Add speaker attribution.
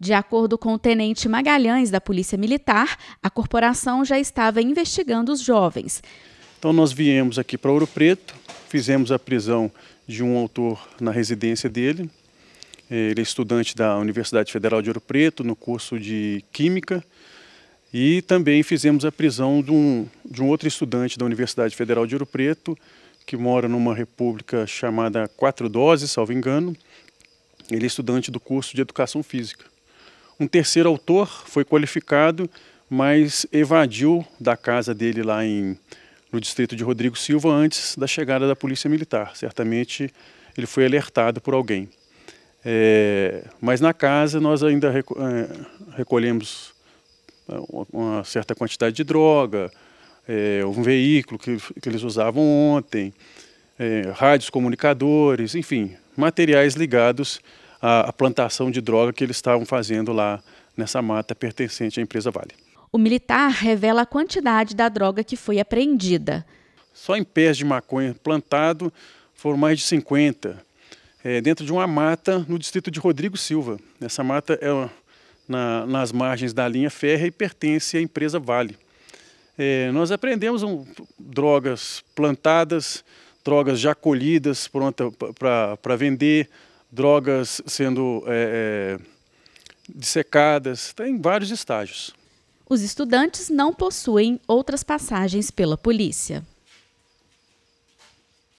Speaker 1: De acordo com o tenente Magalhães da Polícia Militar, a corporação já estava investigando os jovens.
Speaker 2: Então nós viemos aqui para Ouro Preto, fizemos a prisão de um autor na residência dele. Ele é estudante da Universidade Federal de Ouro Preto, no curso de Química. E também fizemos a prisão de um, de um outro estudante da Universidade Federal de Ouro Preto, que mora numa república chamada Quatro Doses, salvo engano. Ele é estudante do curso de Educação Física. Um terceiro autor foi qualificado, mas evadiu da casa dele lá em, no distrito de Rodrigo Silva antes da chegada da polícia militar. Certamente ele foi alertado por alguém. É, mas na casa nós ainda é, recolhemos é, uma certa quantidade de droga, é, um veículo que, que, eles usavam ontem, é, rádios comunicadores, enfim, materiais ligados a, a plantação de droga que eles estavam fazendo lá nessa mata pertencente à empresa Vale.
Speaker 1: O militar revela a quantidade da droga que foi apreendida.
Speaker 2: Só em pés de maconha plantado foram mais de 50, é, eh, dentro de uma mata no distrito de Rodrigo Silva. Essa mata é na, nas margens da linha férrea e pertence à empresa Vale. É, nós apreendemos um, drogas plantadas, drogas já colhidas, pronta para vender, drogas sendo é, é, dissecadas, tem vários estágios.
Speaker 1: Os estudantes não possuem outras passagens pela polícia.